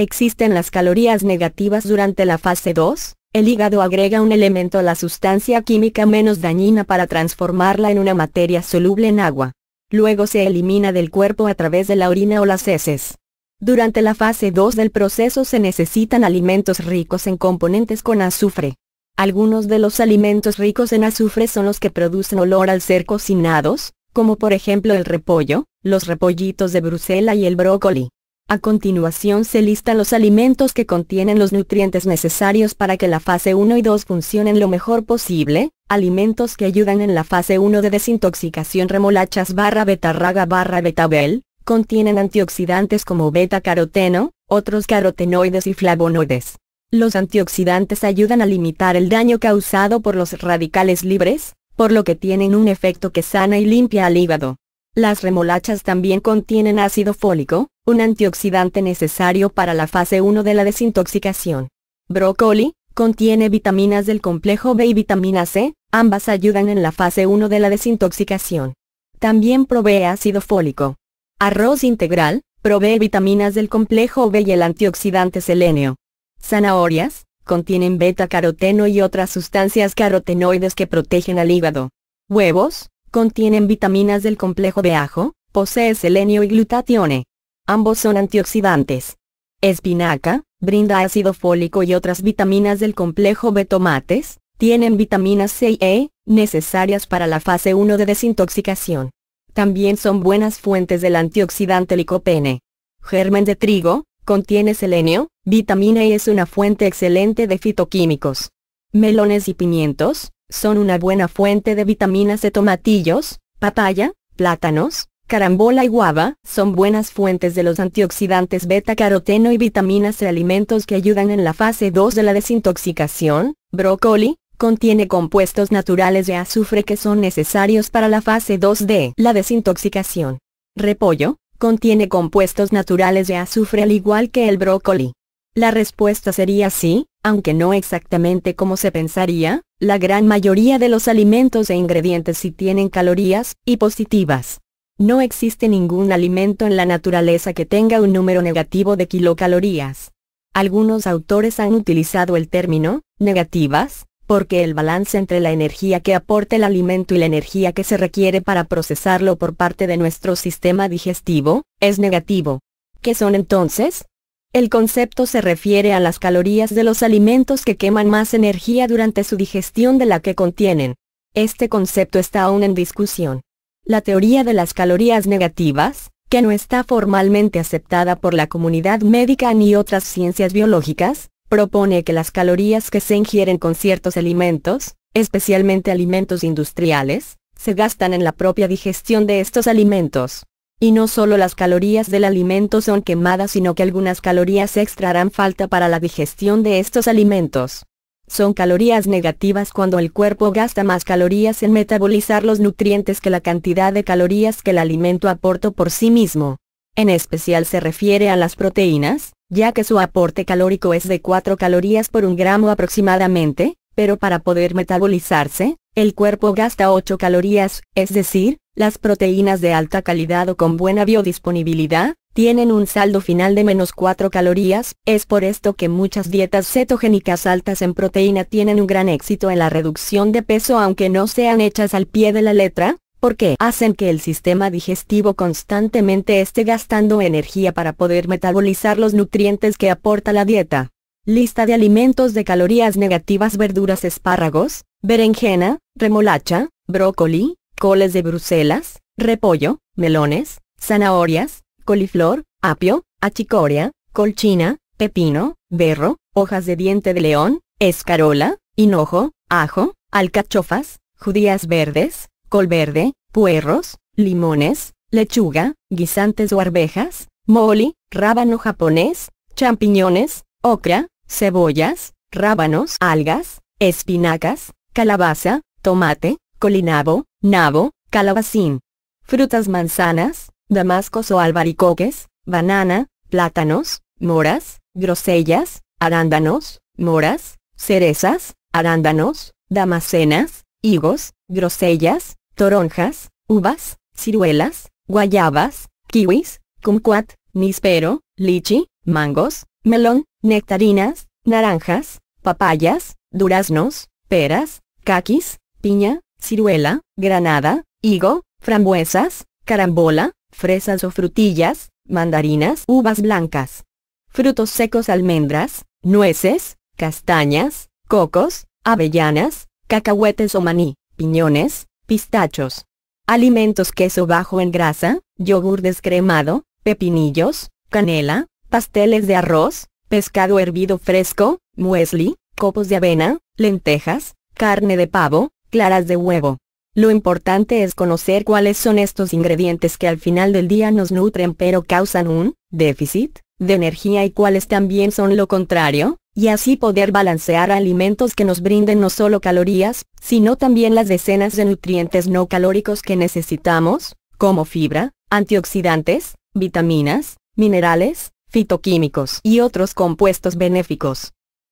Existen las calorías negativas durante la fase 2, el hígado agrega un elemento a la sustancia química menos dañina para transformarla en una materia soluble en agua. Luego se elimina del cuerpo a través de la orina o las heces. Durante la fase 2 del proceso se necesitan alimentos ricos en componentes con azufre. Algunos de los alimentos ricos en azufre son los que producen olor al ser cocinados, como por ejemplo el repollo, los repollitos de Bruselas y el brócoli. A continuación se listan los alimentos que contienen los nutrientes necesarios para que la fase 1 y 2 funcionen lo mejor posible, alimentos que ayudan en la fase 1 de desintoxicación remolachas barra betarraga barra betabel, contienen antioxidantes como beta-caroteno, otros carotenoides y flavonoides. Los antioxidantes ayudan a limitar el daño causado por los radicales libres, por lo que tienen un efecto que sana y limpia al hígado. Las remolachas también contienen ácido fólico, un antioxidante necesario para la fase 1 de la desintoxicación. Brócoli, contiene vitaminas del complejo B y vitamina C, ambas ayudan en la fase 1 de la desintoxicación. También provee ácido fólico. Arroz integral, provee vitaminas del complejo B y el antioxidante selenio. Zanahorias, contienen beta-caroteno y otras sustancias carotenoides que protegen al hígado. Huevos, Contienen vitaminas del complejo de ajo, posee selenio y glutatione. Ambos son antioxidantes. Espinaca, brinda ácido fólico y otras vitaminas del complejo B tomates, tienen vitaminas C y E, necesarias para la fase 1 de desintoxicación. También son buenas fuentes del antioxidante licopene. Germen de trigo, contiene selenio, vitamina E es una fuente excelente de fitoquímicos. Melones y pimientos, son una buena fuente de vitaminas de tomatillos, papaya, plátanos, carambola y guava, son buenas fuentes de los antioxidantes beta-caroteno y vitaminas de alimentos que ayudan en la fase 2 de la desintoxicación, brócoli, contiene compuestos naturales de azufre que son necesarios para la fase 2 de la desintoxicación. Repollo, contiene compuestos naturales de azufre al igual que el brócoli. La respuesta sería sí, aunque no exactamente como se pensaría, la gran mayoría de los alimentos e ingredientes sí tienen calorías, y positivas. No existe ningún alimento en la naturaleza que tenga un número negativo de kilocalorías. Algunos autores han utilizado el término, negativas, porque el balance entre la energía que aporta el alimento y la energía que se requiere para procesarlo por parte de nuestro sistema digestivo, es negativo. ¿Qué son entonces? El concepto se refiere a las calorías de los alimentos que queman más energía durante su digestión de la que contienen. Este concepto está aún en discusión. La teoría de las calorías negativas, que no está formalmente aceptada por la comunidad médica ni otras ciencias biológicas, propone que las calorías que se ingieren con ciertos alimentos, especialmente alimentos industriales, se gastan en la propia digestión de estos alimentos. Y no solo las calorías del alimento son quemadas sino que algunas calorías extra harán falta para la digestión de estos alimentos. Son calorías negativas cuando el cuerpo gasta más calorías en metabolizar los nutrientes que la cantidad de calorías que el alimento aporta por sí mismo. En especial se refiere a las proteínas, ya que su aporte calórico es de 4 calorías por un gramo aproximadamente, pero para poder metabolizarse, el cuerpo gasta 8 calorías, es decir, las proteínas de alta calidad o con buena biodisponibilidad, tienen un saldo final de menos 4 calorías, es por esto que muchas dietas cetogénicas altas en proteína tienen un gran éxito en la reducción de peso aunque no sean hechas al pie de la letra, porque hacen que el sistema digestivo constantemente esté gastando energía para poder metabolizar los nutrientes que aporta la dieta. Lista de alimentos de calorías negativas Verduras espárragos, berenjena, remolacha, brócoli, coles de Bruselas, repollo, melones, zanahorias, coliflor, apio, achicoria, colchina, pepino, berro, hojas de diente de león, escarola, hinojo, ajo, alcachofas, judías verdes, col verde, puerros, limones, lechuga, guisantes o arvejas, moli, rábano japonés, champiñones, ocra, cebollas, rábanos, algas, espinacas, calabaza, tomate, colinabo, nabo, calabacín. Frutas manzanas, damascos o albaricoques, banana, plátanos, moras, grosellas, arándanos, moras, cerezas, arándanos, damasenas, higos, grosellas, toronjas, uvas, ciruelas, guayabas, kiwis, kumquat, nispero, lichi, mangos, melón, nectarinas, naranjas, papayas, duraznos, peras, caquis, piña, ciruela, granada, higo, frambuesas, carambola, fresas o frutillas, mandarinas, uvas blancas. Frutos secos almendras, nueces, castañas, cocos, avellanas, cacahuetes o maní, piñones, pistachos. Alimentos queso bajo en grasa, yogur descremado, pepinillos, canela, pasteles de arroz, pescado hervido fresco, muesli, copos de avena, lentejas, carne de pavo, claras de huevo. Lo importante es conocer cuáles son estos ingredientes que al final del día nos nutren pero causan un déficit de energía y cuáles también son lo contrario, y así poder balancear alimentos que nos brinden no solo calorías, sino también las decenas de nutrientes no calóricos que necesitamos, como fibra, antioxidantes, vitaminas, minerales, fitoquímicos y otros compuestos benéficos.